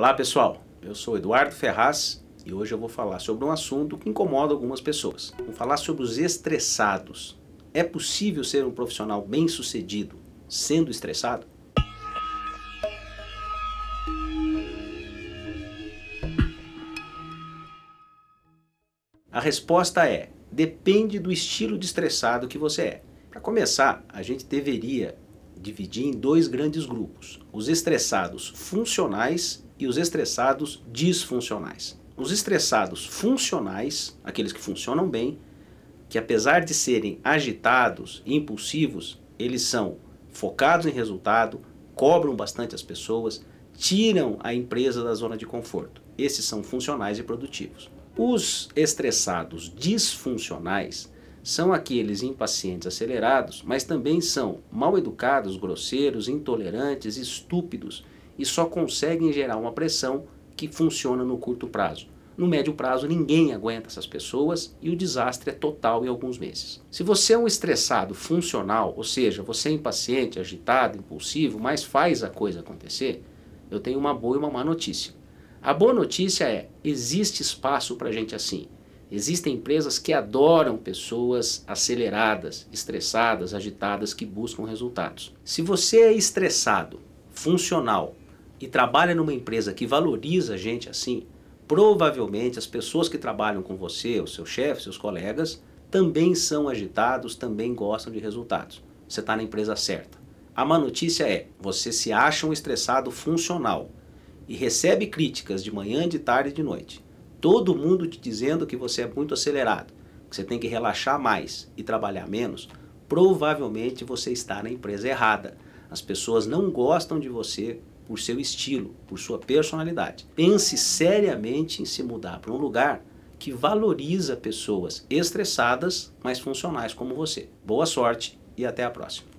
Olá pessoal, eu sou Eduardo Ferraz e hoje eu vou falar sobre um assunto que incomoda algumas pessoas. Vou falar sobre os estressados. É possível ser um profissional bem sucedido sendo estressado? A resposta é: depende do estilo de estressado que você é. Para começar, a gente deveria dividir em dois grandes grupos: os estressados funcionais e os estressados disfuncionais. Os estressados funcionais, aqueles que funcionam bem, que apesar de serem agitados, e impulsivos, eles são focados em resultado, cobram bastante as pessoas, tiram a empresa da zona de conforto. Esses são funcionais e produtivos. Os estressados disfuncionais são aqueles impacientes acelerados, mas também são mal educados, grosseiros, intolerantes, estúpidos e só conseguem gerar uma pressão que funciona no curto prazo. No médio prazo, ninguém aguenta essas pessoas e o desastre é total em alguns meses. Se você é um estressado funcional, ou seja, você é impaciente, agitado, impulsivo, mas faz a coisa acontecer, eu tenho uma boa e uma má notícia. A boa notícia é: existe espaço para gente assim. Existem empresas que adoram pessoas aceleradas, estressadas, agitadas, que buscam resultados. Se você é estressado, funcional, e trabalha numa empresa que valoriza a gente assim, provavelmente as pessoas que trabalham com você, o seu chefe, seus colegas, também são agitados, também gostam de resultados. Você está na empresa certa. A má notícia é: você se acha um estressado funcional e recebe críticas de manhã, de tarde e de noite. Todo mundo te dizendo que você é muito acelerado, que você tem que relaxar mais e trabalhar menos. Provavelmente você está na empresa errada. As pessoas não gostam de você por seu estilo, por sua personalidade. Pense seriamente em se mudar para um lugar que valoriza pessoas estressadas, mas funcionais como você. Boa sorte e até a próxima.